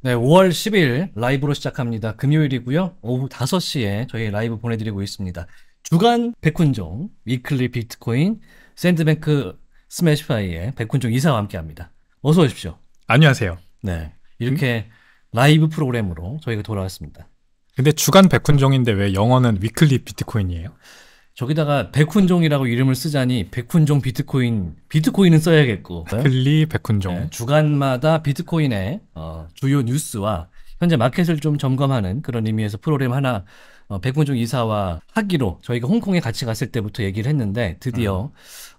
네, 5월 10일 라이브로 시작합니다. 금요일이고요. 오후 5시에 저희 라이브 보내드리고 있습니다. 주간 백훈종, 위클리 비트코인, 샌드뱅크 스매시파이의 백훈종 이사와 함께합니다. 어서 오십시오. 안녕하세요. 네, 이렇게 음? 라이브 프로그램으로 저희가 돌아왔습니다. 근데 주간 백훈종인데 왜 영어는 위클리 비트코인이에요? 저기다가 백훈종이라고 이름을 쓰자니 백훈종 비트코인 비트코인은 써야겠고 글리 백훈종 네, 주간마다 비트코인의 어, 주요 뉴스와 현재 마켓을 좀 점검하는 그런 의미에서 프로그램 하나 어, 백훈종 이사와 하기로 저희가 홍콩에 같이 갔을 때부터 얘기를 했는데 드디어 음.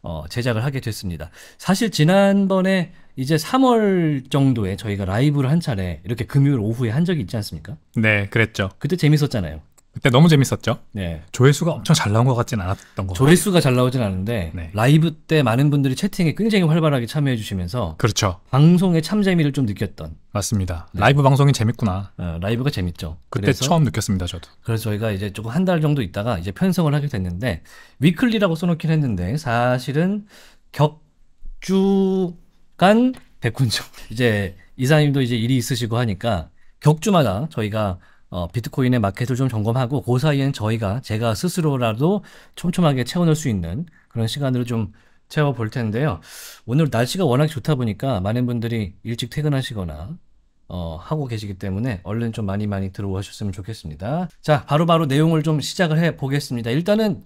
어, 제작을 하게 됐습니다. 사실 지난번에 이제 3월 정도에 저희가 라이브를 한 차례 이렇게 금요일 오후에 한 적이 있지 않습니까? 네, 그랬죠. 그때 재밌었잖아요. 그때 너무 재밌었죠. 네. 조회수가 엄청 잘 나온 것 같진 않았던 거. 조회수가 잘 나오진 않은데 네. 라이브 때 많은 분들이 채팅에 굉장히 활발하게 참여해 주시면서 그렇죠. 방송의 참재미를 좀 느꼈던. 맞습니다. 네. 라이브 방송이 재밌구나. 어, 라이브가 재밌죠. 그때 그래서, 처음 느꼈습니다, 저도. 그래서 저희가 이제 조금 한 달 정도 있다가 이제 편성을 하게 됐는데 위클리라고 써놓긴 했는데 사실은 격주간 백훈정 이제 이사님도 이제 일이 있으시고 하니까 격주마다 저희가 어, 비트코인의 마켓을 좀 점검하고 그 사이엔 저희가 제가 스스로라도 촘촘하게 채워낼수 있는 그런 시간으로 좀 채워볼 텐데요. 오늘 날씨가 워낙 좋다 보니까 많은 분들이 일찍 퇴근하시거나 어, 하고 계시기 때문에 얼른 좀 많이 많이 들어오셨으면 좋겠습니다. 자, 바로바로 바로 내용을 좀 시작을 해 보겠습니다. 일단은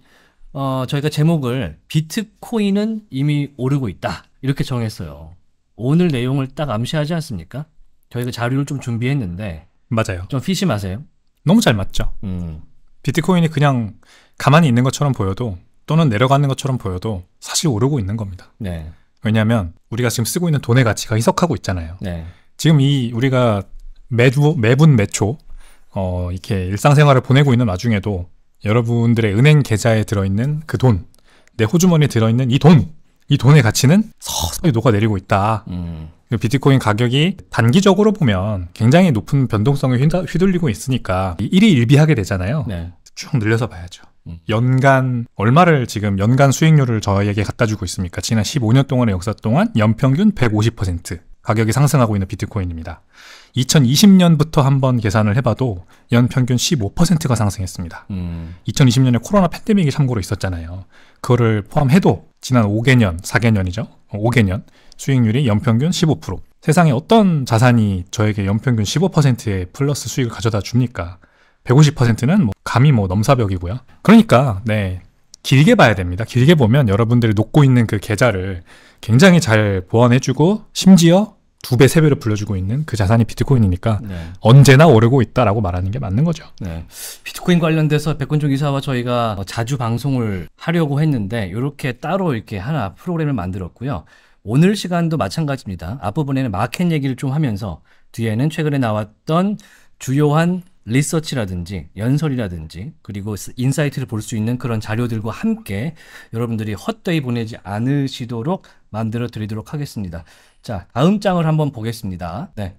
어, 저희가 제목을 비트코인은 이미 오르고 있다 이렇게 정했어요. 오늘 내용을 딱 암시하지 않습니까? 저희가 자료를 좀 준비했는데 맞아요. 좀 피심하세요? 너무 잘 맞죠. 음. 비트코인이 그냥 가만히 있는 것처럼 보여도 또는 내려가는 것처럼 보여도 사실 오르고 있는 겁니다. 네. 왜냐하면 우리가 지금 쓰고 있는 돈의 가치가 희석하고 있잖아요. 네. 지금 이 우리가 매주 매분 매초 어, 이렇게 일상생활을 보내고 있는 와중에도 여러분들의 은행 계좌에 들어있는 그 돈, 내 호주머니에 들어있는 이 돈, 이 돈의 가치는 서서히 녹아내리고 있다. 음. 비트코인 가격이 단기적으로 보면 굉장히 높은 변동성을 휘둘리고 있으니까 일희일비하게 되잖아요. 네. 쭉 늘려서 봐야죠. 음. 연간 얼마를 지금 연간 수익률을 저에게 갖다 주고 있습니까? 지난 15년 동안의 역사 동안 연평균 150% 가격이 상승하고 있는 비트코인입니다. 2020년부터 한번 계산을 해봐도 연평균 15%가 상승했습니다. 음. 2020년에 코로나 팬데믹이 참고로 있었잖아요. 그거를 포함해도 지난 5개년, 4개년이죠. 5개년 수익률이 연평균 15%. 세상에 어떤 자산이 저에게 연평균 15%의 플러스 수익을 가져다 줍니까? 150%는 뭐 감히 뭐 넘사벽이고요. 그러니까 네 길게 봐야 됩니다. 길게 보면 여러분들이 놓고 있는 그 계좌를 굉장히 잘 보완해주고 심지어 두 배, 세 배로 불려주고 있는 그 자산이 비트코인이니까 네. 언제나 오르고 있다라고 말하는 게 맞는 거죠. 네. 비트코인 관련돼서 백건종 이사와 저희가 뭐 자주 방송을 하려고 했는데 이렇게 따로 이렇게 하나 프로그램을 만들었고요. 오늘 시간도 마찬가지입니다. 앞부분에는 마켓 얘기를 좀 하면서 뒤에는 최근에 나왔던 주요한 리서치라든지 연설이라든지 그리고 인사이트를 볼 수 있는 그런 자료들과 함께 여러분들이 헛되이 보내지 않으시도록 만들어 드리도록 하겠습니다. 자, 다음 장을 한번 보겠습니다. 네.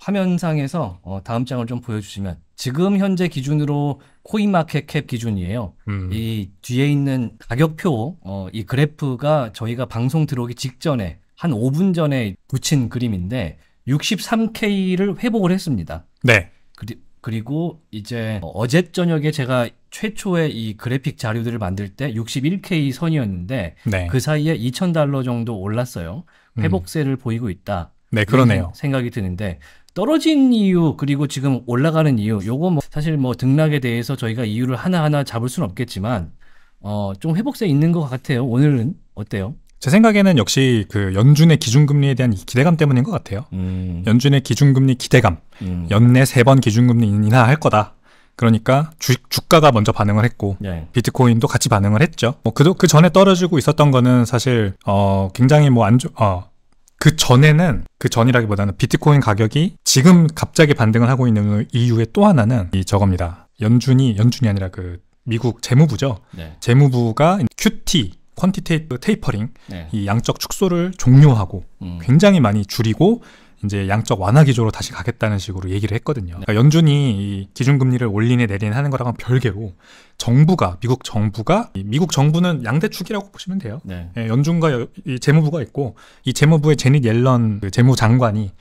화면상에서 어, 다음 장을 좀 보여주시면 지금 현재 기준으로 코인마켓캡 기준이에요. 음. 이 뒤에 있는 가격표 어, 이 그래프가 저희가 방송 들어오기 직전에 한 5분 전에 붙인 그림인데 63K를 회복을 했습니다. 네. 그리, 그리고 이제 어제 저녁에 제가 최초의 이 그래픽 자료들을 만들 때 61K 선이었는데 네. 그 사이에 2,000달러 정도 올랐어요. 음. 회복세를 음. 보이고 있다. 네, 그러네요. 생각이 드는데 떨어진 이유 그리고 지금 올라가는 이유 요거 뭐 사실 뭐 등락에 대해서 저희가 이유를 하나하나 잡을 수는 없겠지만 어, 좀 회복세 있는 것 같아요. 오늘은 어때요? 제 생각에는 역시 그 연준의 기준금리에 대한 기대감 때문인 것 같아요. 음. 연준의 기준금리 기대감, 음. 연내 세 번 기준금리 인하할 거다. 그러니까 주 주가가 먼저 반응을 했고 예. 비트코인도 같이 반응을 했죠. 뭐그 그 전에 떨어지고 있었던 거는 사실 어 굉장히 뭐안좋어그 전에는 그 전이라기보다는 비트코인 가격이 지금 갑자기 반등을 하고 있는 이유의 또 하나는 이 저겁니다. 연준이 연준이 아니라 그 미국 재무부죠. 네. 재무부가 QT 퀀티테이프 테이퍼링 네. 이 양적 축소를 종료하고 음. 굉장히 많이 줄이고 이제 양적 완화 기조로 다시 가겠다는 식으로 얘기를 했거든요. 그러니까 연준이 기준금리를 올리네 내리네 하는 거랑은 별개로 정부가 미국 정부가 미국 정부는 양대축이라고 보시면 돼요. 네. 예, 연준과 이 재무부가 있고 이 재무부의 제닛 옐런 그 재무장관이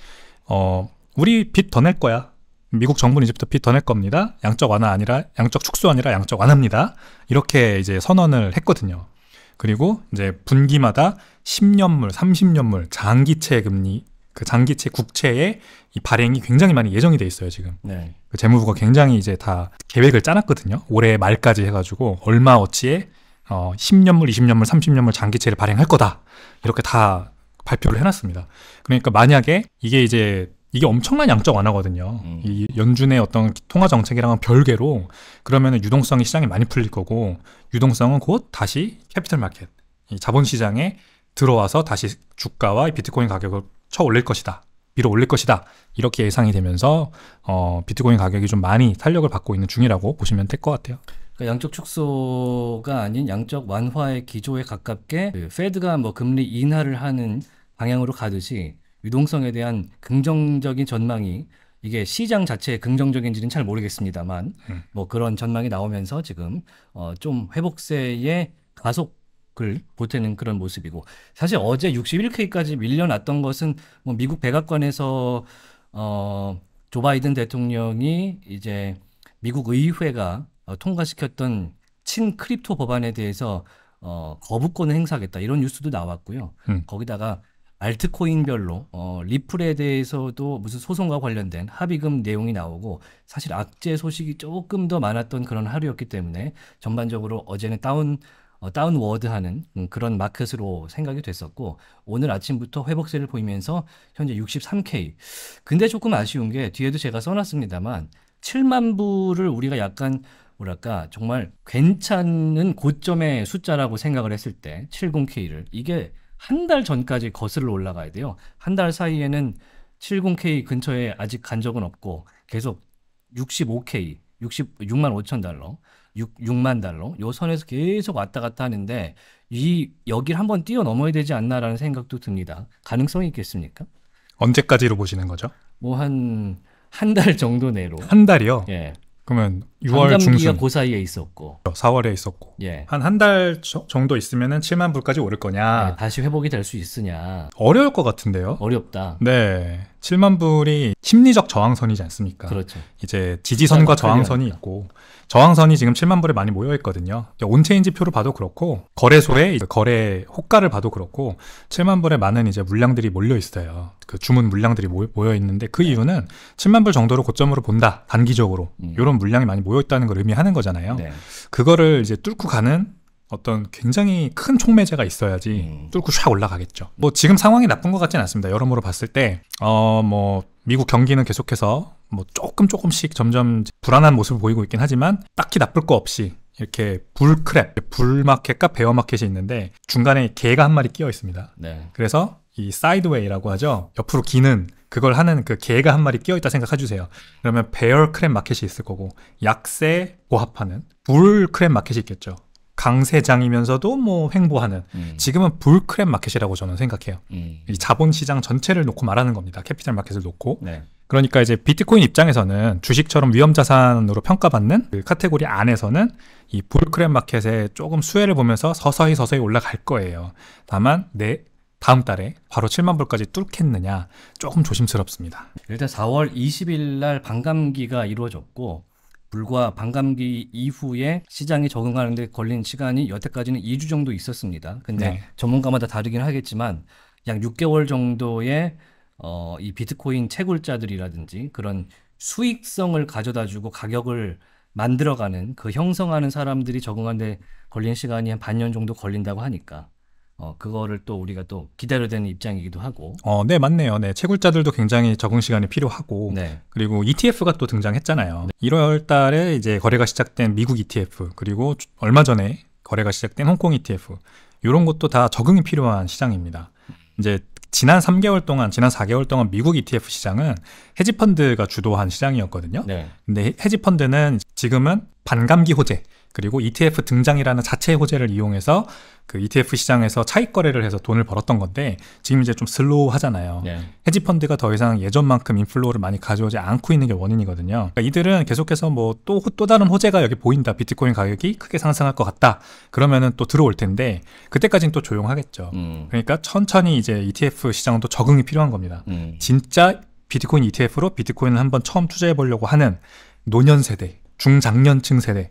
어 우리 빚 더 낼 거야. 미국 정부는 이제부터 빚 더 낼 겁니다. 양적 완화 아니라 양적 축소 아니라 양적 완화입니다. 이렇게 이제 선언을 했거든요. 그리고 이제 분기마다 10년물, 30년물 장기채 금리 그 장기채 국채의 이 발행이 굉장히 많이 예정이 돼 있어요 지금. 네. 그 재무부가 굉장히 이제 다 계획을 짜놨거든요. 올해 말까지 해가지고 얼마 어치에 어, 10년물, 20년물, 30년물 장기채를 발행할 거다 이렇게 다 발표를 해놨습니다. 그러니까 만약에 이게 이제 이게 엄청난 양적 완화거든요. 음. 이 연준의 어떤 통화 정책이랑은 별개로 그러면 유동성이 시장에 많이 풀릴 거고 유동성은 곧 다시 캐피털 마켓, 자본 시장에 들어와서 다시 주가와 비트코인 가격을 쳐 올릴 것이다. 밀어 올릴 것이다. 이렇게 예상이 되면서 어, 비트코인 가격이 좀 많이 탄력을 받고 있는 중이라고 보시면 될 것 같아요. 그러니까 양적 축소가 아닌 양적 완화의 기조에 가깝게 그 페드가 뭐 금리 인하를 하는 방향으로 가듯이 유동성에 대한 긍정적인 전망이 이게 시장 자체의 긍정적인지는 잘 모르겠습니다만 음. 뭐 그런 전망이 나오면서 지금 어, 좀 회복세의 가속 을 보태는 그런 모습이고 사실 어제 61K까지 밀려났던 것은 뭐 미국 백악관에서 어, 조 바이든 대통령이 이제 미국 의회가 어, 통과시켰던 친 크립토 법안에 대해서 어, 거부권을 행사하겠다 이런 뉴스도 나왔고요. 음. 거기다가 알트코인별로 어, 리플에 대해서도 무슨 소송과 관련된 합의금 내용이 나오고 사실 악재 소식이 조금 더 많았던 그런 하루였기 때문에 전반적으로 어제는 다운 어, 다운워드하는 음, 그런 마켓으로 생각이 됐었고 오늘 아침부터 회복세를 보이면서 현재 63K. 근데 조금 아쉬운 게 뒤에도 제가 써놨습니다만 7만 부를 우리가 약간 뭐랄까 정말 괜찮은 고점의 숫자라고 생각을 했을 때 70K를 이게 한 달 전까지 거슬러 올라가야 돼요. 한 달 사이에는 70K 근처에 아직 간 적은 없고 계속 65K, 66만 5천 달러. 6, 6만 달러 요 선에서 계속 왔다 갔다 하는데 이 여기를 한번 뛰어넘어야 되지 않나라는 생각도 듭니다. 가능성이 있겠습니까? 언제까지로 보시는 거죠? 뭐한한 달 정도 내로. 한 달이요? 예. 그러면 6월 중순 고 그 사이에 있었고 4월에 있었고 예. 한한 달 정도 있으면 7만 불까지 오를 거냐 예, 다시 회복이 될 수 있으냐 어려울 것 같은데요 어렵다 네 7만 불이 심리적 저항선이지 않습니까 그렇죠 이제 지지선과 저항선이 있고 저항선이 지금 7만 불에 많이 모여 있거든요 그러니까 온체인지표를 봐도 그렇고 거래소에 거래 호가를 봐도 그렇고 7만 불에 많은 이제 물량들이 몰려 있어요 그 주문 물량들이 모여 있는데 그 이유는 7만 불 정도로 고점으로 본다 단기적으로 음. 이런 물량이 많이 모여 있다는 걸 의미하는 거잖아요. 네. 그거를 이제 뚫고 가는 어떤 굉장히 큰 촉매제가 있어야지 음. 뚫고 샥 올라가겠죠. 뭐 지금 상황이 나쁜 것같지는 않습니다. 여러모로 봤을 때, 어, 뭐, 미국 경기는 계속해서 뭐 조금 조금씩 점점 불안한 모습을 보이고 있긴 하지만 딱히 나쁠 거 없이 이렇게 불크랩, 불마켓과 베어마켓이 있는데 중간에 개가 한 마리 끼어 있습니다. 네. 그래서 이 사이드웨이라고 하죠. 옆으로 기는 그걸 하는 그 개가 한 마리 끼어 있다 생각해 주세요. 그러면 배열 크랩 마켓이 있을 거고 약세 보합하는 불 크랩 마켓이 있겠죠. 강세장이면서도 뭐 횡보하는 음. 지금은 불크랩 마켓이라고 저는 생각해요. 음. 이 자본시장 전체를 놓고 말하는 겁니다. 캐피탈 마켓을 놓고. 네. 그러니까 이제 비트코인 입장에서는 주식처럼 위험 자산으로 평가받는 그 카테고리 안에서는 이 불크랩 마켓에 조금 수혜를 보면서 서서히 서서히 올라갈 거예요. 다만 내 다음 달에 바로 7만 불까지 뚫겠느냐 조금 조심스럽습니다. 일단 4월 20일 날 반감기가 이루어졌고 불과 반감기 이후에 시장이 적응하는 데 걸린 시간이 여태까지는 2주 정도 있었습니다. 근데 네. 전문가마다 다르긴 하겠지만 약 6개월 정도의 어, 이 비트코인 채굴자들이라든지 그런 수익성을 가져다주고 가격을 만들어가는 그 형성하는 사람들이 적응하는 데 걸린 시간이 한 반년 정도 걸린다고 하니까 어, 그거를 또 우리가 또 기다려야 되는 입장이기도 하고. 어, 네, 맞네요. 네, 채굴자들도 굉장히 적응 시간이 필요하고. 네. 그리고 ETF가 또 등장했잖아요. 네. 1월 달에 이제 거래가 시작된 미국 ETF, 그리고 얼마 전에 거래가 시작된 홍콩 ETF, 이런 것도 다 적응이 필요한 시장입니다. 이제 지난 3개월 동안, 지난 4개월 동안 미국 ETF 시장은 헤지펀드가 주도한 시장이었거든요. 네. 근데 헤지펀드는 지금은 반감기 호재, 그리고 ETF 등장이라는 자체의 호재를 이용해서 그 ETF 시장에서 차익 거래를 해서 돈을 벌었던 건데 지금 이제 좀 슬로우하잖아요. 예. 헤지 펀드가 더 이상 예전만큼 인플로를 많이 가져오지 않고 있는 게 원인이거든요. 그러니까 이들은 계속해서 뭐또또 또 다른 호재가 여기 보인다. 비트코인 가격이 크게 상승할 것 같다. 그러면은 또 들어올 텐데 그때까지는 또 조용하겠죠. 음. 그러니까 천천히 이제 ETF 시장도 적응이 필요한 겁니다. 음. 진짜 비트코인 ETF로 비트코인을 한번 처음 투자해 보려고 하는 노년 세대 중장년층 세대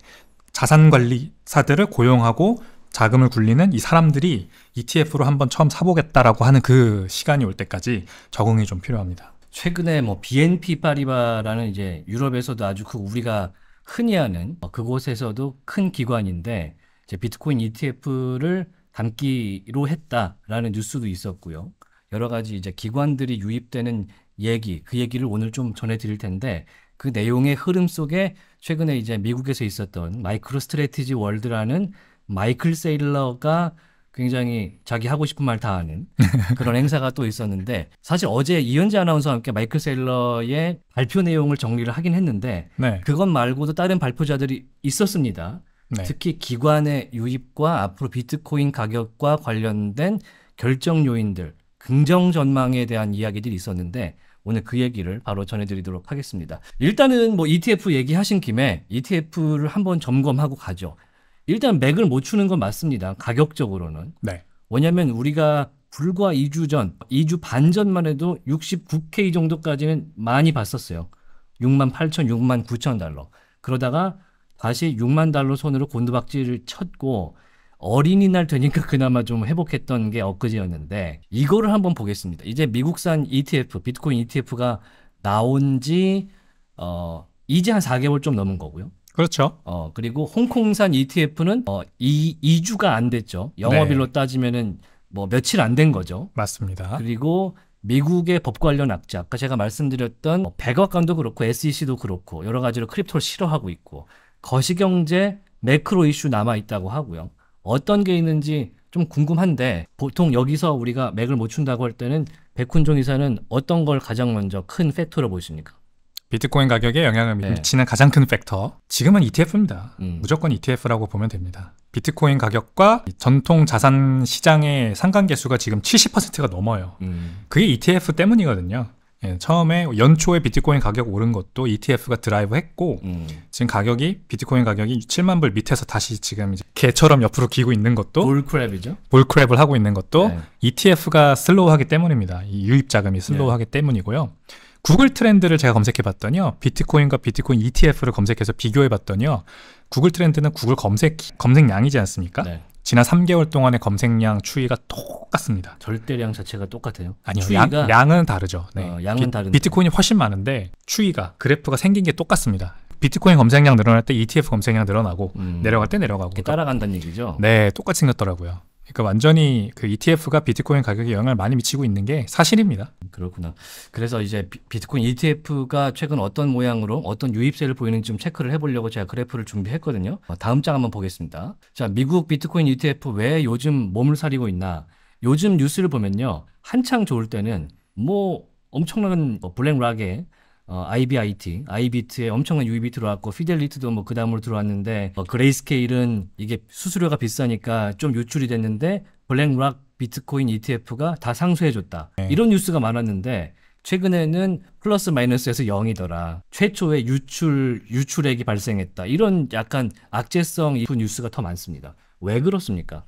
자산관리사들을 고용하고 자금을 굴리는 이 사람들이 ETF로 한번 처음 사보겠다라고 하는 그 시간이 올 때까지 적응이 좀 필요합니다. 최근에 뭐 BNP 파리바라는 이제 유럽에서도 아주 그 우리가 흔히 아는 어, 그곳에서도 큰 기관인데 이제 비트코인 ETF를 담기로 했다라는 뉴스도 있었고요. 여러 가지 이제 기관들이 유입되는 얘기, 그 얘기를 오늘 좀 전해드릴 텐데 그 내용의 흐름 속에 최근에 이제 미국에서 있었던 마이크로 스트레티지 월드라는 마이클 세일러가 굉장히 자기 하고 싶은 말 다 하는 그런 행사가 또 있었는데 사실 어제 이현재 아나운서와 함께 마이클 세일러의 발표 내용을 정리를 하긴 했는데 네. 그것 말고도 다른 발표자들이 있었습니다. 네. 특히 기관의 유입과 앞으로 비트코인 가격과 관련된 결정 요인들, 긍정 전망에 대한 이야기들이 있었는데 오늘 그 얘기를 바로 전해드리도록 하겠습니다. 일단은 뭐 ETF 얘기하신 김에 ETF를 한번 점검하고 가죠. 일단 맥을 못 추는 건 맞습니다. 가격적으로는. 네. 왜냐하면 우리가 불과 2주 전, 2주 반 전만 해도 69K 정도까지는 많이 봤었어요. 6만 8천, 6만 9천 달러. 그러다가 다시 6만 달러 손으로 곤두박질을 쳤고 어린이날 되니까 그나마 좀 회복했던 게 엊그제였는데 이거를 한번 보겠습니다. 이제 미국산 ETF, 비트코인 ETF가 나온 지 어, 이제 한 4개월 좀 넘은 거고요. 그렇죠. 어, 그리고 홍콩산 ETF는 어, 이, 2주가 안 됐죠. 영업일로 네. 따지면은 뭐 며칠 안 된 거죠. 맞습니다. 그리고 미국의 법 관련 악재, 아까 제가 말씀드렸던 뭐 백악관도 그렇고 SEC도 그렇고 여러 가지로 크립토를 싫어하고 있고 거시경제 매크로 이슈 남아 있다고 하고요. 어떤 게 있는지 좀 궁금한데 보통 여기서 우리가 맥을 못 춘다고 할 때는 백훈종 이사는 어떤 걸 가장 먼저 큰 팩터로 보십니까? 비트코인 가격에 영향을 네. 미치는 가장 큰 팩터 지금은 ETF입니다. 음. 무조건 ETF라고 보면 됩니다. 비트코인 가격과 전통 자산 시장의 상관계수가 지금 70%가 넘어요. 음. 그게 ETF 때문이거든요. 예, 처음에 연초에 비트코인 가격 오른 것도 ETF가 드라이브했고 음. 지금 가격이 비트코인 가격이 7만 불 밑에서 다시 지금 이제 개처럼 옆으로 기고 있는 것도 볼크랩이죠. 볼크랩을 하고 있는 것도 네. ETF가 슬로우하기 때문입니다. 이 유입 자금이 슬로우하기 네. 때문이고요. 구글 트렌드를 제가 검색해 봤더니요. 비트코인과 비트코인 ETF를 검색해서 비교해 봤더니요. 구글 트렌드는 구글 검색 검색량이지 않습니까? 네. 지난 3개월 동안의 검색량 추이가 똑같습니다. 절대량 자체가 똑같아요? 아니요. 추이가... 양, 은 다르죠. 네. 어, 양은 다른 비트코인이 훨씬 많은데 추이가 그래프가 생긴 게 똑같습니다. 비트코인 검색량 늘어날 때 ETF 검색량 늘어나고 음. 내려갈 때 내려가고 따라간다는 얘기죠. 네, 똑같이 생겼더라고요. 그러니까 완전히 그 ETF가 비트코인 가격에 영향을 많이 미치고 있는 게 사실입니다. 그렇구나. 그래서 이제 비트코인 ETF가 최근 어떤 모양으로 어떤 유입세를 보이는지 좀 체크를 해보려고 제가 그래프를 준비했거든요. 어, 다음 장 한번 보겠습니다. 자, 미국 비트코인 ETF 왜 요즘 몸을 사리고 있나? 요즘 뉴스를 보면요. 한창 좋을 때는 뭐 엄청난 뭐 블랙락의 어, IBIT, IBIT에 엄청난 유입이 들어왔고 피델리트도뭐그 다음으로 들어왔는데 어, 그레이스케일은 이게 수수료가 비싸니까 좀 유출이 됐는데 블랙락 비트코인 ETF가 다상쇄해줬다 네. 이런 뉴스가 많았는데 최근에는 플러스 마이너스에서 0이더라. 최초의 유출 유출액이 발생했다. 이런 약간 악재성 이 뉴스가 더 많습니다. 왜 그렇습니까?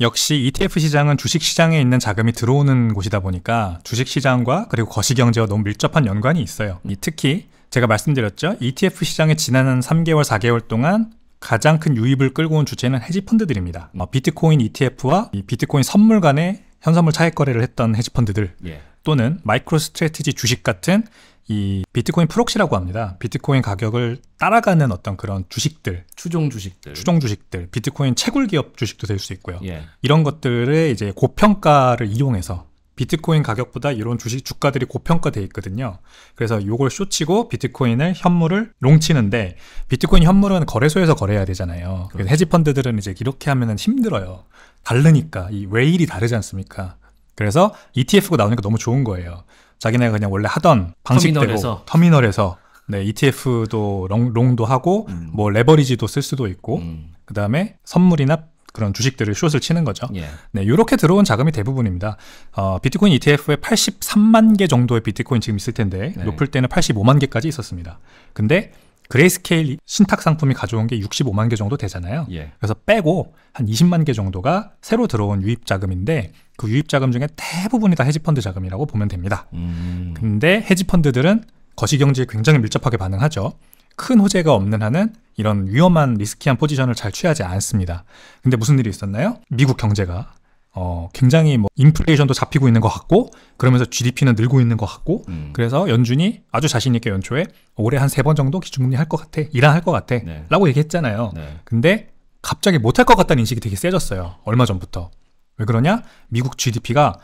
역시 ETF 시장은 주식 시장에 있는 자금이 들어오는 곳이다 보니까 주식 시장과 그리고 거시경제와 너무 밀접한 연관이 있어요. 특히 제가 말씀드렸죠. ETF 시장에 지난 한 3개월, 4개월 동안 가장 큰 유입을 끌고 온 주체는 헤지펀드들입니다. 어, 비트코인 ETF와 비트코인 선물 간의 현선물 차액 거래를 했던 헤지펀드들 예. 또는 마이크로스트레티지 주식 같은 이 비트코인 프록시라고 합니다. 비트코인 가격을 따라가는 어떤 그런 주식들, 추종 주식들, 추종 주식들, 비트코인 채굴 기업 주식도 될 수 있고요. 예. 이런 것들의 이제 고평가를 이용해서 비트코인 가격보다 이런 주식 주가들이 고평가돼 있거든요. 그래서 요걸 쇼치고 비트코인을 현물을 롱치는데 비트코인 현물은 거래소에서 거래해야 되잖아요. 그래서 그렇죠. 헤지펀드들은 이제 이렇게 하면은 힘들어요. 다르니까 이 웨일이 다르지 않습니까? 그래서 ETF가 나오니까 너무 좋은 거예요. 자기네가 그냥 원래 하던 방식대로 터미널에서, 터미널에서 네, ETF도 롱, 롱도 하고 음. 뭐 레버리지도 쓸 수도 있고 음. 그다음에 선물이나 그런 주식들을 숏을 치는 거죠. 예. 네, 이렇게 들어온 자금이 대부분입니다. 어, 비트코인 ETF에 83만 개 정도의 비트코인 지금 있을 텐데 네. 높을 때는 85만 개까지 있었습니다. 근데 그레이스케일 신탁 상품이 가져온 게 65만 개 정도 되잖아요. 예. 그래서 빼고 한 20만 개 정도가 새로 들어온 유입 자금인데 그 유입 자금 중에 대부분이 다 헤지펀드 자금이라고 보면 됩니다. 음. 근데 헤지펀드들은 거시경제에 굉장히 밀접하게 반응하죠. 큰 호재가 없는 한은 이런 위험한 리스키한 포지션을 잘 취하지 않습니다. 근데 무슨 일이 있었나요? 미국 경제가 어, 굉장히 뭐 인플레이션도 잡히고 있는 것 같고 그러면서 GDP는 늘고 있는 것 같고 음. 그래서 연준이 아주 자신 있게 연초에 올해 한 세 번 정도 기준금리 할 것 같아 일환할 것 같아라고 네. 얘기했잖아요. 네. 근데 갑자기 못할 것 같다는 인식이 되게 세졌어요. 얼마 전부터 왜 그러냐? 미국 GDP가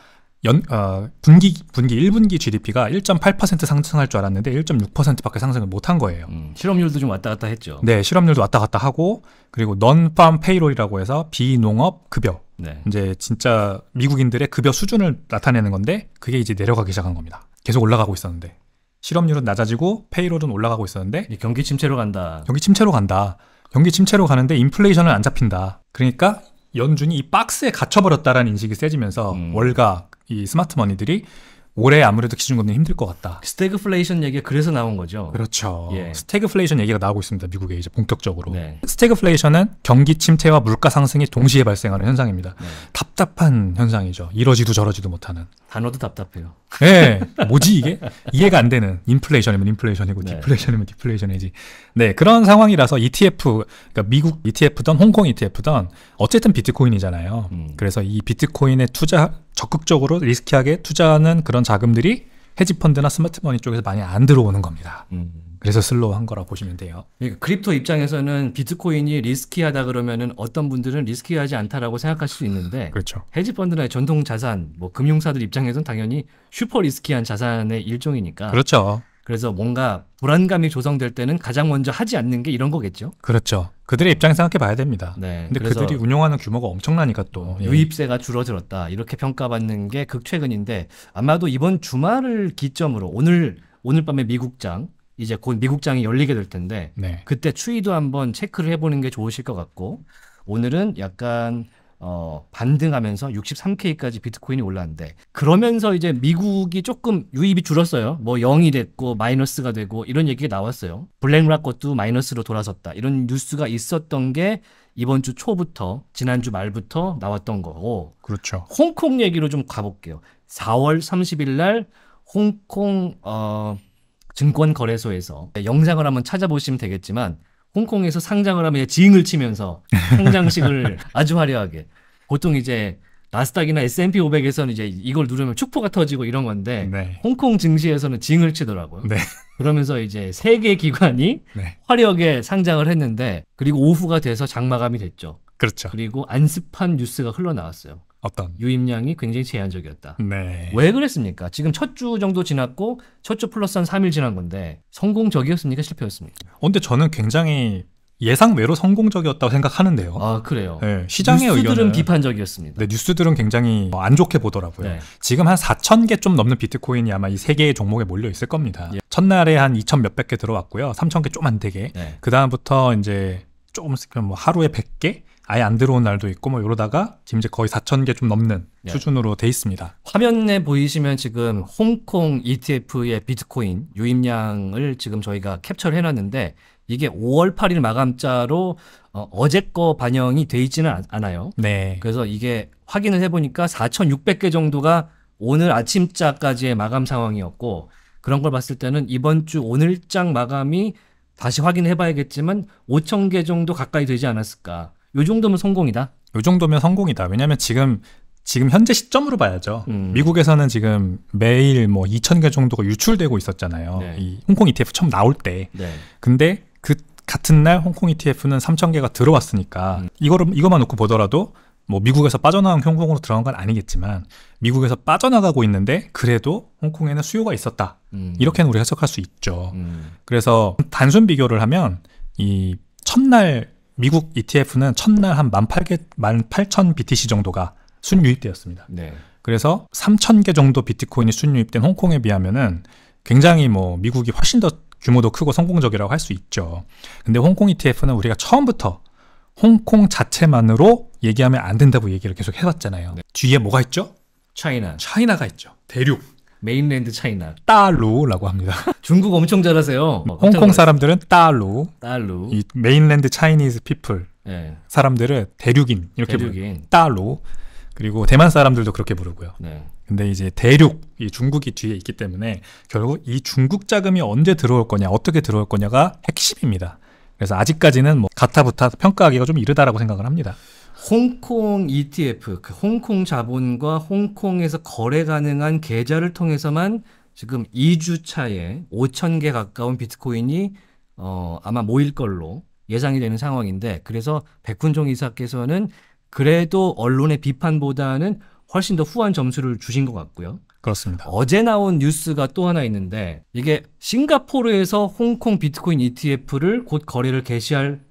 연, 어, 분기, 분기 1분기 GDP가 1.8% 상승할 줄 알았는데 1.6%밖에 상승을 못한 거예요. 음, 실업률도 좀 왔다 갔다 했죠. 네, 실업률도 왔다 갔다 하고 그리고 넌팜 페이롤이라고 해서 비농업 급여 네. 이제 진짜 미국인들의 급여 수준을 나타내는 건데 그게 이제 내려가기 시작한 겁니다. 계속 올라가고 있었는데 실업률은 낮아지고 페이로드는 올라가고 있었는데 경기 침체로 간다. 경기 침체로 간다. 경기 침체로 가는데 인플레이션은 안 잡힌다. 그러니까 연준이 이 박스에 갇혀버렸다라는 인식이 세지면서 음. 월가 이 스마트 머니들이 올해 아무래도 기준 금리 힘들 것 같다. 스태그플레이션 얘기가 그래서 나온 거죠. 그렇죠. 예. 스태그플레이션 얘기가 나오고 있습니다. 미국에 이제 본격적으로. 네. 스태그플레이션은 경기 침체와 물가 상승이 동시에 발생하는 현상입니다. 네. 답답한 현상이죠. 이러지도 저러지도 못하는. 단어도 답답해요. 네, 뭐지 이게? 이해가 안 되는 인플레이션이면 인플레이션이고 네. 디플레이션이면 디플레이션이지. 네, 그런 상황이라서 ETF, 그러니까 미국 ETF든 홍콩 ETF든 어쨌든 비트코인이잖아요. 음. 그래서 이 비트코인에 투자 적극적으로 리스키하게 투자하는 그런 자금들이 헤지펀드나 스마트머니 쪽에서 많이 안 들어오는 겁니다. 음. 그래서 슬로우한 거라고 보시면 돼요. 그러니까 크립토 입장에서는 비트코인이 리스키하다 그러면은 어떤 분들은 리스키하지 않다라고 생각하수 있는데 음, 그렇죠. 헤지펀드나 전통 자산, 뭐 금융사들 입장에서는 당연히 슈퍼 리스키한 자산의 일종이니까. 그렇죠. 그래서 뭔가 불안감이 조성될 때는 가장 먼저 하지 않는 게 이런 거겠죠. 그렇죠. 그들의 입장 생각해 봐야 됩니다. 네. 근데 그들이 운영하는 규모가 엄청나니까 또 어, 예. 유입세가 줄어들었다 이렇게 평가받는 게 극최근인데 아마도 이번 주말을 기점으로 오늘 오늘 밤에 미국장 이제 곧 미국장이 열리게 될 텐데 네. 그때 추이도 한번 체크를 해보는 게 좋으실 것 같고 오늘은 약간 어, 반등하면서 63K까지 비트코인이 올랐는데 그러면서 이제 미국이 조금 유입이 줄었어요. 뭐 0이 됐고 마이너스가 되고 이런 얘기가 나왔어요. 블랙락 것도 마이너스로 돌아섰다. 이런 뉴스가 있었던 게 이번 주 초부터 지난주 말부터 나왔던 거고. 그렇죠. 홍콩 얘기로 좀 가볼게요. 4월 30일 날 홍콩 어 증권거래소에서 영상을 한번 찾아보시면 되겠지만 홍콩에서 상장을 하면 징을 치면서 상장식을 아주 화려하게 보통 이제 나스닥이나 S&P 500에서는 이제 이걸 누르면 축포가 터지고 이런 건데 네. 홍콩 증시에서는 징을 치더라고요. 네. 그러면서 이제 세 개 기관이 네. 화려하게 상장을 했는데 그리고 오후가 돼서 장마감이 됐죠. 그렇죠. 그리고 안습한 뉴스가 흘러나왔어요. 어떤 유입량이 굉장히 제한적이었다. 네. 왜 그랬습니까? 지금 첫 주 정도 지났고 첫 주 플러스 한 3일 지난 건데 성공적이었습니까? 실패였습니까? 어, 근데 저는 굉장히 예상외로 성공적이었다고 생각하는데요. 아 그래요. 네, 시장의 뉴스들은 의견은, 비판적이었습니다. 네, 뉴스들은 굉장히 뭐 안 좋게 보더라고요. 네. 지금 한 4천 개 좀 넘는 비트코인이 아마 이 세 개의 종목에 몰려 있을 겁니다. 예. 첫날에 한 2천 몇백 개 들어왔고요. 3천 개 좀 안 되게. 네. 그 다음부터 이제 조금씩 뭐 하루에 100개, 아예 안 들어온 날도 있고 뭐 이러다가 지금 이제 거의 4천 개 좀 넘는 네. 수준으로 돼 있습니다. 화면에 보이시면 지금 홍콩 ETF의 비트코인 유입량을 지금 저희가 캡처를 해놨는데 이게 5월 8일 마감자로 어, 제거 반영이 돼 있지는 않아요. 네. 그래서 이게 확인을 해보니까 4,600개 정도가 오늘 아침자까지의 마감 상황이었고 그런 걸 봤을 때는 이번 주 오늘장 마감이 다시 확인해봐야겠지만 5,000개 정도 가까이 되지 않았을까. 요 정도면 성공이다. 요 정도면 성공이다. 왜냐하면 지금 지금 현재 시점으로 봐야죠. 음. 미국에서는 지금 매일 뭐 2,000개 정도가 유출되고 있었잖아요. 네. 이 홍콩 ETF 처음 나올 때. 네. 근데 그 같은 날 홍콩 ETF는 3,000개가 들어왔으니까 음. 이거를 이것만 놓고 보더라도 뭐 미국에서 빠져나온 홍콩으로 들어간 건 아니겠지만 미국에서 빠져나가고 있는데 그래도 홍콩에는 수요가 있었다 음. 이렇게는 우리가 해석할 수 있죠 음. 그래서 단순 비교를 하면 이 첫날 미국 ETF는 첫날 한 18,000 18, BTC 정도가 순유입되었습니다. 네. 그래서 3,000개 정도 비트코인이 순유입된 홍콩에 비하면은 굉장히 뭐 미국이 훨씬 더 규모도 크고 성공적이라고 할 수 있죠. 근데 홍콩 ETF는 우리가 처음부터 홍콩 자체만으로 얘기하면 안 된다고 얘기를 계속 해왔잖아요. 네. 뒤에 뭐가 있죠? 차이나. 차이나가 있죠. 대륙. 메인랜드 차이나. 따루라고 합니다. 중국 엄청 잘하세요. 음. 홍콩 사람들은 따루. 따루. 이 메인랜드 차이니즈 피플. 네. 사람들은 대륙인 이렇게 대륙인. 따루. 그리고 대만 사람들도 그렇게 부르고요. 네. 근데 이제 대륙 이 중국이 뒤에 있기 때문에 결국 이 중국 자금이 언제 들어올 거냐, 어떻게 들어올 거냐가 핵심입니다. 그래서 아직까지는 뭐 가타부타 평가하기가 좀 이르다라고 생각을 합니다. 홍콩 ETF, 그 홍콩 자본과 홍콩에서 거래 가능한 계좌를 통해서만 지금 2주 차에 5천 개 가까운 비트코인이 어, 아마 모일 걸로 예상이 되는 상황인데 그래서 백훈종 이사께서는 그래도 언론의 비판보다는 훨씬 더 후한 점수를 주신 것 같고요. 그렇습니다. 어제 나온 뉴스가 또 하나 있는데 이게 싱가포르에서 홍콩 비트코인 ETF를 곧 거래를 개시할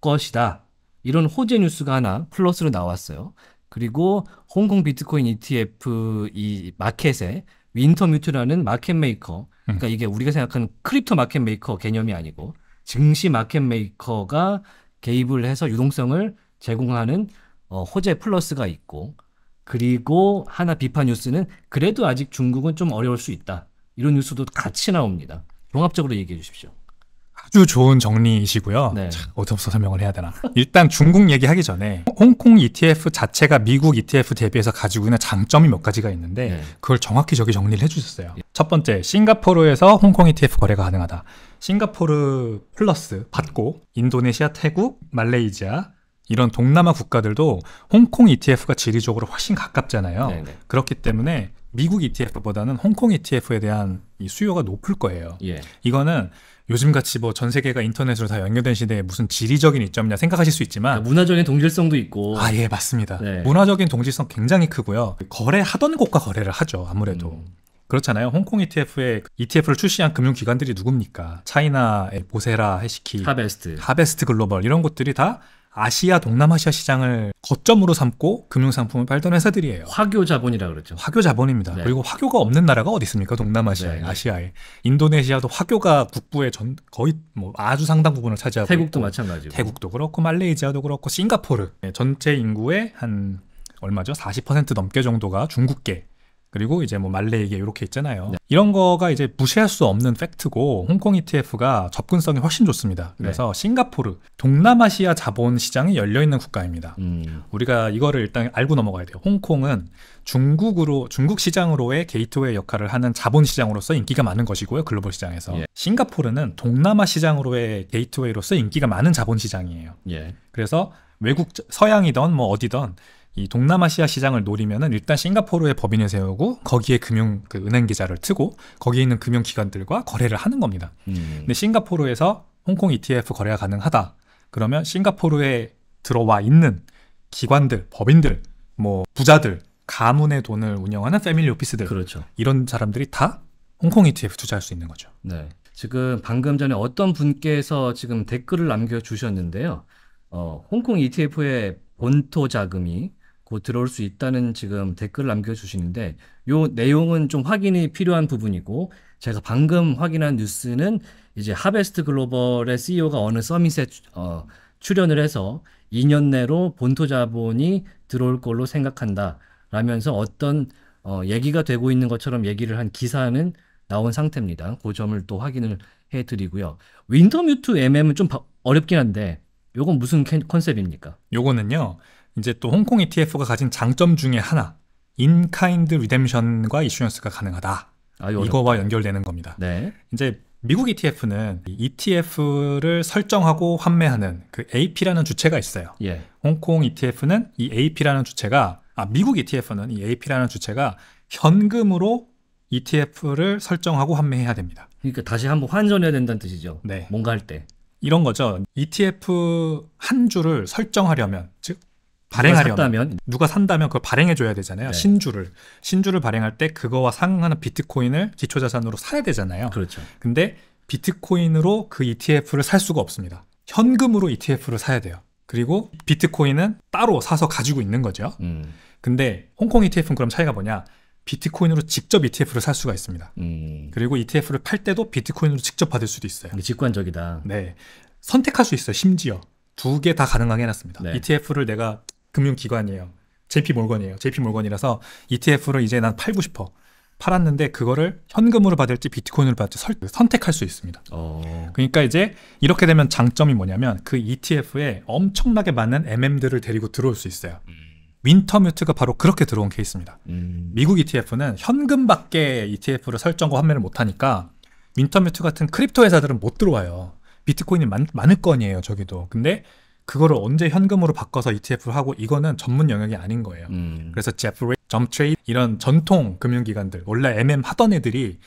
것이다. 이런 호재 뉴스가 하나 플러스로 나왔어요. 그리고 홍콩 비트코인 ETF 이 마켓에 윈터뮤트라는 마켓 메이커. 음. 그러니까 이게 우리가 생각하는 크립토 마켓 메이커 개념이 아니고 증시 마켓 메이커가 개입을 해서 유동성을 제공하는 어, 호재 플러스가 있고 그리고 하나 비판 뉴스는 그래도 아직 중국은 좀 어려울 수 있다. 이런 뉴스도 같이 나옵니다. 종합적으로 얘기해 주십시오. 아주 좋은 정리이시고요. 네. 어디서부터 설명을 해야 되나. 일단 중국 얘기하기 전에 홍콩 ETF 자체가 미국 ETF 대비해서 가지고 있는 장점이 몇 가지가 있는데 네. 그걸 정확히 저기 정리를 해주셨어요. 첫 번째, 싱가포르에서 홍콩 ETF 거래가 가능하다. 싱가포르 플러스 받고 인도네시아, 태국, 말레이시아, 이런 동남아 국가들도 홍콩 ETF가 지리적으로 훨씬 가깝잖아요. 네네. 네. 그렇기 때문에 미국 ETF보다는 홍콩 ETF에 대한 이 수요가 높을 거예요. 예. 이거는 요즘같이 뭐 전 세계가 인터넷으로 다 연결된 시대에 무슨 지리적인 이점이냐 생각하실 수 있지만 그러니까 문화적인 동질성도 있고 아예 맞습니다 네. 문화적인 동질성 굉장히 크고요 거래하던 곳과 거래를 하죠 아무래도 음. 그렇잖아요. 홍콩 ETF에 ETF를 출시한 금융기관들이 누굽니까? 차이나, 모세라 해시키, 하베스트, 하베스트 글로벌 이런 곳들이 다 아시아 동남아시아 시장을 거점으로 삼고 금융상품을 팔던 회사들이에요. 화교 자본이라 그랬죠. 화교 자본입니다. 네. 그리고 화교가 없는 나라가 어디 있습니까? 동남아시아에, 네. 네. 아시아에. 인도네시아도 화교가 국부의 전 거의 뭐 아주 상당 부분을 차지하고 태국도 있고, 마찬가지고. 태국도 그렇고 말레이시아도 그렇고 싱가포르 네, 전체 인구의 한 얼마죠? 40% 넘게 정도가 중국계 그리고 이제 뭐 말레이계 이렇게 있잖아요. 네. 이런 거가 이제 무시할 수 없는 팩트고 홍콩 ETF가 접근성이 훨씬 좋습니다. 네. 그래서 네. 싱가포르 동남아시아 자본 시장이 열려 있는 국가입니다. 음. 우리가 이거를 일단 알고 넘어가야 돼요. 홍콩은 중국으로 중국 시장으로의 게이트웨이 역할을 하는 자본 시장으로서 인기가 많은 것이고요. 글로벌 시장에서 예. 싱가포르는 동남아 시장으로의 게이트웨이로서 인기가 많은 자본 시장이에요. 예. 그래서 외국 서양이던 뭐 어디던 이 동남아시아 시장을 노리면은 일단 싱가포르에 법인을 세우고 거기에 금융 그 은행 계좌를 트고 거기에 있는 금융 기관들과 거래를 하는 겁니다. 음. 근데 싱가포르에서 홍콩 ETF 거래가 가능하다. 그러면 싱가포르에 들어와 있는 기관들, 법인들, 뭐 부자들, 가문의 돈을 운영하는 패밀리 오피스들 그렇죠. 이런 사람들이 다 홍콩 ETF 투자할 수 있는 거죠. 네. 지금 방금 전에 어떤 분께서 지금 댓글을 남겨 주셨는데요. 어, 홍콩 ETF의 본토 자금이 곧 들어올 수 있다는 지금 댓글 남겨주시는데 요 내용은 좀 확인이 필요한 부분이고 제가 방금 확인한 뉴스는 이제 하베스트 글로벌의 CEO가 어느 서밋에 어, 출연을 해서 2년 내로 본토 자본이 들어올 걸로 생각한다 라면서 어떤 어, 얘기가 되고 있는 것처럼 얘기를 한 기사는 나온 상태입니다. 그 점을 또 확인을 해드리고요. 윈터뮤트 MM은 좀 어렵긴 한데 요건 무슨 컨셉입니까? 요거는요. 이제 또 홍콩 ETF가 가진 장점 중에 하나 인카인드 리뎀션과 이슈언스가 가능하다. 아, 이거와 연결되는 겁니다. 네. 이제 미국 ETF는 ETF를 설정하고 환매하는 그 AP라는 주체가 있어요. 예. 홍콩 ETF는 이 AP라는 주체가 아 미국 ETF는 이 AP라는 주체가 현금으로 ETF를 설정하고 환매해야 됩니다. 그러니까 다시 한번 환전해야 된다는 뜻이죠. 네. 뭔가 할 때. 이런 거죠. ETF 한 주를 설정하려면 즉 발행하려면 누가 산다면 그걸 발행해 줘야 되잖아요. 네. 신주를 신주를 발행할 때 그거와 상응하는 비트코인을 기초 자산으로 사야 되잖아요. 그렇죠. 근데 비트코인으로 그 ETF를 살 수가 없습니다. 현금으로 ETF를 사야 돼요. 그리고 비트코인은 따로 사서 가지고 있는 거죠. 음. 근데 홍콩 ETF는 그럼 차이가 뭐냐? 비트코인으로 직접 ETF를 살 수가 있습니다. 음. 그리고 ETF를 팔 때도 비트코인으로 직접 받을 수도 있어요. 직관적이다. 네. 선택할 수 있어요, 심지어. 두 개 다 가능하게 해놨습니다. 네. ETF를 내가 금융기관이에요. JP 몰건이에요. JP 몰건이라서 ETF를 이제 난 팔고 싶어. 팔았는데 그거를 현금으로 받을지 비트코인으로 받을지 설, 선택할 수 있습니다. 어. 그러니까 이제 이렇게 되면 장점이 뭐냐면 그 ETF에 엄청나게 많은 MM들을 데리고 들어올 수 있어요. 음. 윈터뮤트가 바로 그렇게 들어온 케이스입니다. 음. 미국 ETF는 현금밖에 ETF를 설정과 환매를 못하니까 윈터뮤트 같은 크립토 회사들은 못 들어와요. 비트코인이 많, 많을 거 아니에요, 저기도. 근데 그거를 언제 현금으로 바꿔서 ETF를 하고 이거는 전문 영역이 아닌 거예요. 음. 그래서 제프리, 점트레이 이런 전통 금융기관들 원래 MM 하던 애들이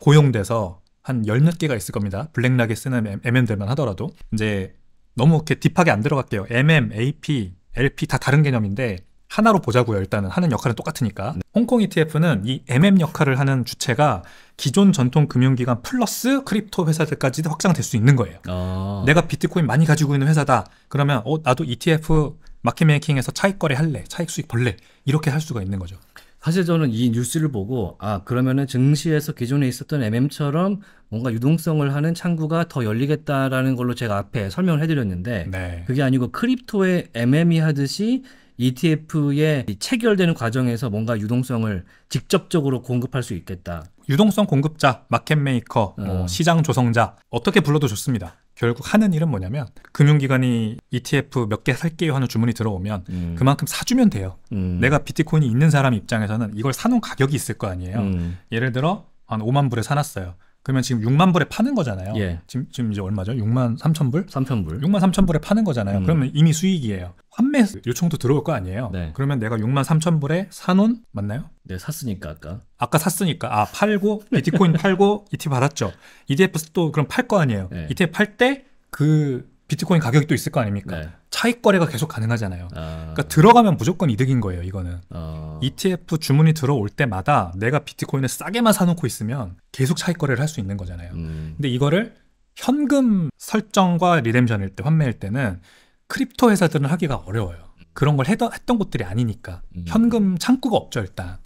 고용돼서 한 열 몇 개가 있을 겁니다. 블랙락에 쓰는 MM들만 하더라도 이제 너무 이렇게 딥하게 안 들어갈게요. MM, AP, LP 다 다른 개념인데 하나로 보자고요. 일단은 하는 역할은 똑같으니까. 네. 홍콩 ETF는 이 MM 역할을 하는 주체가 기존 전통 금융기관 플러스 크립토 회사들까지 도 확장될 수 있는 거예요. 아. 내가 비트코인 많이 가지고 있는 회사다. 그러면 어 나도 ETF 마켓메이킹에서 차익 거래 할래, 차익 수익 벌래 이렇게 할 수가 있는 거죠. 사실 저는 이 뉴스를 보고 아 그러면은 증시에서 기존에 있었던 MM처럼 뭔가 유동성을 하는 창구가 더 열리겠다라는 걸로 제가 앞에 설명을 해드렸는데 네. 그게 아니고 크립토의 MM이 하듯이 ETF에 체결되는 과정에서 뭔가 유동성을 직접적으로 공급할 수 있겠다. 유동성 공급자, 마켓메이커, 뭐 어. 뭐 시장 조성자 어떻게 불러도 좋습니다. 결국 하는 일은 뭐냐면 금융기관이 ETF 몇 개 살게요 하는 주문이 들어오면 음. 그만큼 사주면 돼요. 음. 내가 비트코인이 있는 사람 입장에서는 이걸 사놓은 가격이 있을 거 아니에요. 음. 예를 들어 한 5만 불에 사놨어요. 그러면 지금 6만 불에 파는 거잖아요. 예. 지금, 지금 이제 얼마죠? 6만 3천 불? 3천 불. 6만 3천 불에 파는 거잖아요. 음. 그러면 이미 수익이에요. 판매 요청도 들어올 거 아니에요. 네. 그러면 내가 6만 3천 불에 사놓은 맞나요? 네, 샀으니까 아까. 아까 샀으니까 아 팔고 비트코인 팔고 ETF 받았죠. ETF도 그럼 팔 거 아니에요. 네. ETF 팔때그 비트코인 가격이 또 있을 거 아닙니까? 네. 차익 거래가 계속 가능하잖아요. 아... 그러니까 들어가면 무조건 이득인 거예요, 이거는. 아... 어. ETF 주문이 들어올 때마다 내가 비트코인을 싸게만 사놓고 있으면 계속 차익 거래를 할 수 있는 거잖아요. 음... 근데 이거를 현금 설정과 리뎀션일 때, 환매일 때는 크립토 회사들은 하기가 어려워요. 그런 걸 해던, 했던 곳들이 아니니까. 음... 현금 창구가 없죠, 일단.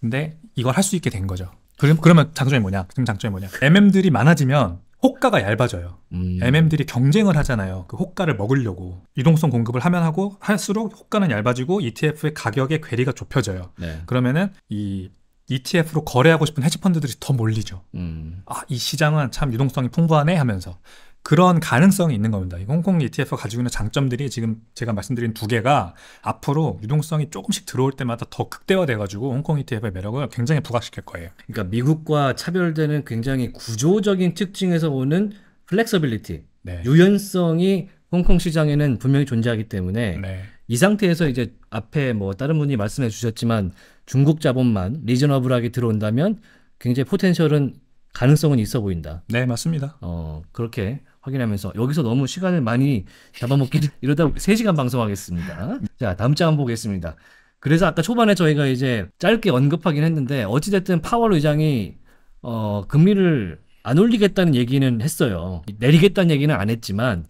근데 이걸 할 수 있게 된 거죠. 그럼, 그러면 장점이 뭐냐? 그럼 장점이 뭐냐? MM들이 많아지면 호가가 얇아져요. 음. MM들이 경쟁을 하잖아요. 그 호가를 먹으려고 유동성 공급을 하면 하고 할수록 호가는 얇아지고 ETF의 가격의 괴리가 좁혀져요. 네. 그러면은 이 ETF로 거래하고 싶은 헤지펀드들이 더 몰리죠. 음. 아, 이 시장은 참 유동성이 풍부하네 하면서 그런 가능성이 있는 겁니다. 홍콩 ETF가 가지고 있는 장점들이 지금 제가 말씀드린 두 개가 앞으로 유동성이 조금씩 들어올 때마다 더 극대화돼가지고 홍콩 ETF의 매력을 굉장히 부각시킬 거예요. 그러니까 미국과 차별되는 굉장히 구조적인 특징에서 오는 플렉서빌리티, 네. 유연성이 홍콩 시장에는 분명히 존재하기 때문에 네. 이 상태에서 이제 앞에 뭐 다른 분이 말씀해 주셨지만 중국 자본만 리저너블하게 들어온다면 굉장히 포텐셜은 가능성은 있어 보인다. 네, 맞습니다. 어, 그렇게 확인하면서 여기서 너무 시간을 많이 잡아먹기를 이러다 3시간 방송하겠습니다. 자, 다음 장 한번 보겠습니다. 그래서 아까 초반에 저희가 이제 짧게 언급하긴 했는데 어찌됐든 파월 의장이 어, 금리를 안 올리겠다는 얘기는 했어요. 내리겠다는 얘기는 안 했지만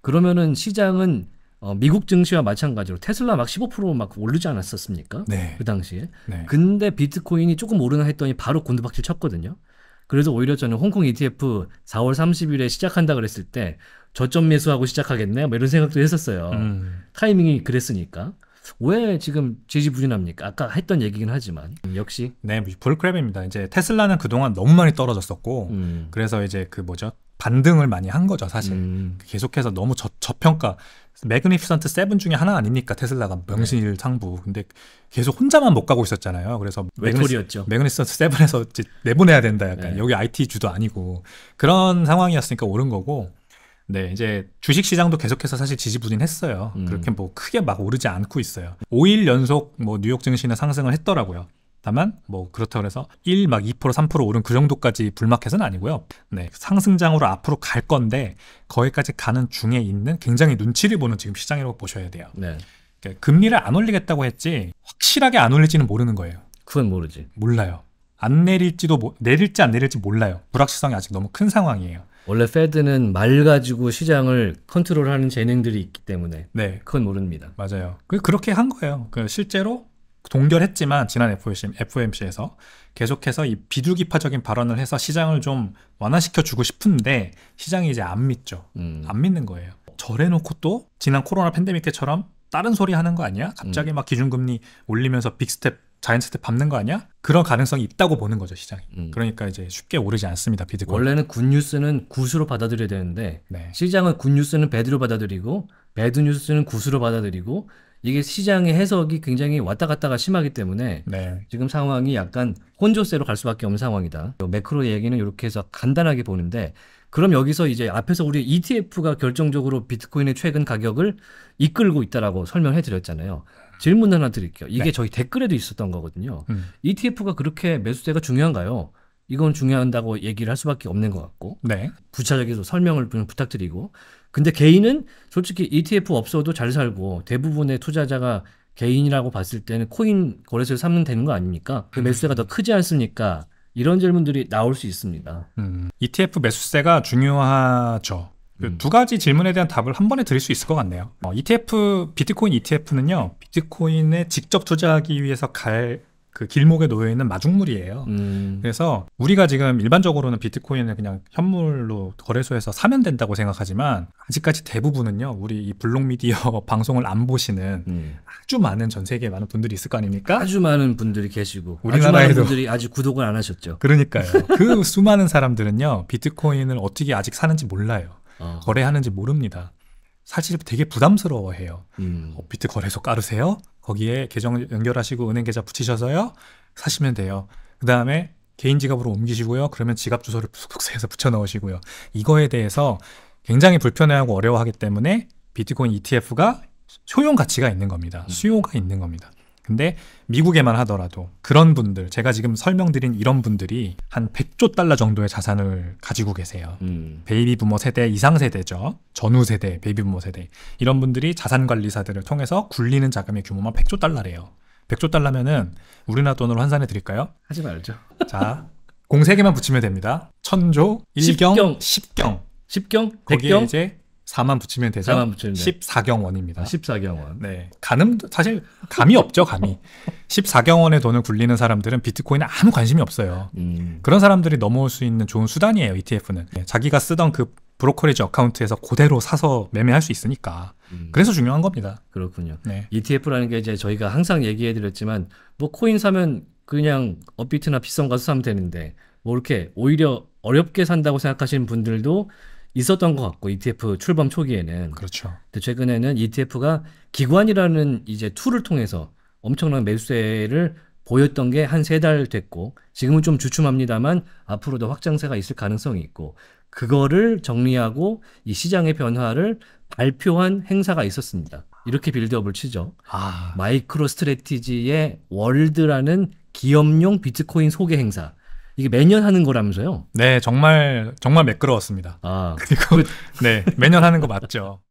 그러면은 시장은 어, 미국 증시와 마찬가지로 테슬라 막 15%막 오르지 않았었습니까? 네. 그 당시에. 네. 근데 비트코인이 조금 오르나 했더니 바로 곤두박질 쳤거든요. 그래서 오히려 저는 홍콩 ETF 4월 30일에 시작한다 그랬을 때 저점 매수하고 시작하겠네 뭐 이런 생각도 했었어요. 음. 타이밍이 그랬으니까. 왜 지금 지지부진합니까? 아까 했던 얘기긴 하지만 음, 역시 네 볼크랩입니다. 이제 테슬라는 그동안 너무 많이 떨어졌었고 음. 그래서 이제 그 뭐죠 반등을 많이 한 거죠 사실 음. 계속해서 너무 저, 저평가 매그니피선트 세븐 중에 하나 아닙니까 테슬라가 명실상부. 네. 근데 계속 혼자만 못 가고 있었잖아요. 그래서 외톨이였죠. 매그니피선트 세븐에서 내보내야 된다. 약간 네. 여기 IT 주도 아니고 그런 상황이었으니까 옳은 거고. 네, 이제 주식 시장도 계속해서 사실 지지부진했어요. 음. 그렇게 뭐 크게 막 오르지 않고 있어요. 5일 연속 뭐 뉴욕 증시는 상승을 했더라고요. 다만 뭐 그렇다고 해서 1막2% 3% 오른 그 정도까지 불막해서는 아니고요. 네, 상승장으로 앞으로 갈 건데 거기까지 가는 중에 있는 굉장히 눈치를 보는 지금 시장이라고 보셔야 돼요. 네. 그러니까 금리를 안 올리겠다고 했지 확실하게 안 올릴지는 모르는 거예요. 그건 모르지. 몰라요. 안 내릴지도 모, 내릴지 안 내릴지 몰라요. 불확실성이 아직 너무 큰 상황이에요. 원래 페드는 말 가지고 시장을 컨트롤하는 재능들이 있기 때문에 네. 그건 모릅니다. 맞아요. 그 그렇게 한 거예요. 그 실제로 동결했지만 지난 FOMC에서 계속해서 이 비둘기파적인 발언을 해서 시장을 좀 완화시켜 주고 싶은데 시장이 이제 안 믿죠. 음. 안 믿는 거예요. 절해놓고또 지난 코로나 팬데믹 때처럼 다른 소리 하는 거 아니야? 갑자기 음. 막 기준금리 올리면서 빅스텝, 자이언스텝 밟는 거 아니야? 그런 가능성이 있다고 보는 거죠 시장이. 음. 그러니까 이제 쉽게 오르지 않습니다 비트코인. 원래는 굿 뉴스는 굿으로 받아들여야 되는데 네. 시장은 굿 뉴스는 배드로 받아들이고 배드 뉴스는 구수로 받아들이고 이게 시장의 해석이 굉장히 왔다 갔다가 심하기 때문에 네. 지금 상황이 약간 혼조세로 갈 수밖에 없는 상황이다. 매크로 얘기는 이렇게 해서 간단하게 보는데 그럼 여기서 이제 앞에서 우리 ETF가 결정적으로 비트코인의 최근 가격을 이끌고 있다라고 설명해 드렸잖아요. 질문 하나 드릴게요. 이게 네. 저희 댓글에도 있었던 거거든요. 음. ETF가 그렇게 매수세가 중요한가요? 이건 중요한다고 얘기를 할 수밖에 없는 것 같고 네. 부차적으로 설명을 부탁드리고 근데 개인은 솔직히 ETF 없어도 잘 살고 대부분의 투자자가 개인이라고 봤을 때는 코인 거래소에 삼면 되는 거 아닙니까? 그 매수세가 더 크지 않습니까? 이런 질문들이 나올 수 있습니다. 음, ETF 매수세가 중요하죠. 그두 음. 가지 질문에 대한 답을 한 번에 드릴 수 있을 것 같네요. 어, ETF, 비트코인 ETF는요, 비트코인에 직접 투자하기 위해서 갈그 길목에 놓여 있는 마중물이에요. 음. 그래서 우리가 지금 일반적으로는 비트코인을 그냥 현물로 거래소에서 사면 된다고 생각하지만 아직까지 대부분은요 우리 이 블록미디어 방송을 안 보시는 음. 아주 많은 전 세계에 많은 분들이 있을 거 아닙니까? 아주 많은 분들이 계시고 우리나라에도 아주 많은 분들이 아직 구독을 안 하셨죠. 그러니까요. 그 수많은 사람들은요 비트코인을 어떻게 아직 사는지 몰라요. 어. 거래하는지 모릅니다. 사실 되게 부담스러워해요. 음. 어, 비트 거래소 깔으세요. 거기에 계정 연결하시고 은행 계좌 붙이셔서요. 사시면 돼요. 그 다음에 개인 지갑으로 옮기시고요. 그러면 지갑 주소를 숙소에서 붙여 넣으시고요. 이거에 대해서 굉장히 불편해하고 어려워하기 때문에 비트코인 ETF가 효용 가치가 있는 겁니다. 음. 수요가 있는 겁니다. 근데 미국에만 하더라도 그런 분들, 제가 지금 설명드린 이런 분들이 한 100조 달러 정도의 자산을 가지고 계세요. 음. 베이비 부머 세대 이상 세대죠. 전후 세대, 베이비 부머 세대. 이런 분들이 자산 관리사들을 통해서 굴리는 자금의 규모만 100조 달러래요. 100조 달러면은 우리나라 돈으로 환산해 드릴까요? 하지 말죠. 자, 공 세개만 붙이면 됩니다. 천조, 일경 1경십경십경 거기에 1경 이제 4만 붙이면 되죠. 4만 붙이면 14경원입니다. 아, 14경원. 네. 가늠 사실 감이 없죠, 감이. 14경원의 돈을 굴리는 사람들은 비트코인에 아무 관심이 없어요. 음. 그런 사람들이 넘어올 수 있는 좋은 수단이에요, ETF는. 네, 자기가 쓰던 그 브로커리지 어카운트에서 그대로 사서 매매할 수 있으니까. 음. 그래서 중요한 겁니다. 그렇군요. 네. ETF라는 게 이제 저희가 항상 얘기해 드렸지만 뭐 코인 사면 그냥 업비트나 비싼 거 사면 되는데 뭐 이렇게 오히려 어렵게 산다고 생각하시는 분들도 있었던 것 같고 ETF 출범 초기에는 그렇죠. 근데 최근에는 ETF가 기관이라는 이제 툴을 통해서 엄청난 매수세를 보였던 게 한 세 달 됐고 지금은 좀 주춤합니다만 앞으로도 확장세가 있을 가능성이 있고 그거를 정리하고 이 시장의 변화를 발표한 행사가 있었습니다. 이렇게 빌드업을 치죠. 아. 마이크로 스트레티지의 월드라는 기업용 비트코인 소개 행사. 이게 매년 하는 거라면서요? 네, 정말 정말 매끄러웠습니다. 아. 그리고 그 네, 매년 하는 거 맞죠.